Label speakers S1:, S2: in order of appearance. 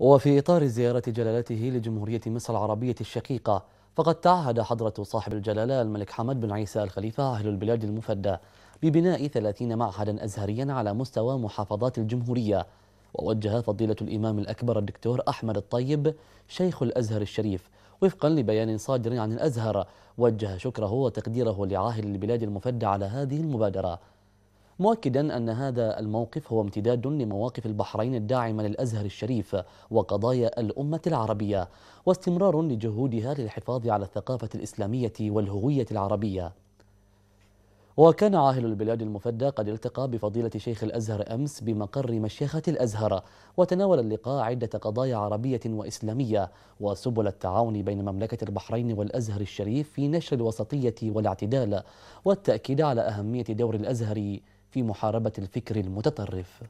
S1: وفي إطار زيارة جلالته لجمهورية مصر العربية الشقيقة فقد تعهد حضرة صاحب الجلالة الملك حمد بن عيسى الخليفة أهل البلاد المفدى ببناء 30 معهدا أزهريا على مستوى محافظات الجمهورية ووجه فضيلة الإمام الأكبر الدكتور أحمد الطيب شيخ الأزهر الشريف وفقا لبيان صادر عن الأزهر وجه شكره وتقديره لعاهل البلاد المفدى على هذه المبادرة مؤكدا أن هذا الموقف هو امتداد لمواقف البحرين الداعمة للأزهر الشريف وقضايا الأمة العربية واستمرار لجهودها للحفاظ على الثقافة الإسلامية والهوية العربية وكان عاهل البلاد المفدى قد التقى بفضيلة شيخ الأزهر أمس بمقر مشيخة الأزهر وتناول اللقاء عدة قضايا عربية وإسلامية وسبل التعاون بين مملكة البحرين والأزهر الشريف في نشر الوسطية والاعتدال والتأكيد على أهمية دور الأزهر في محاربة الفكر المتطرف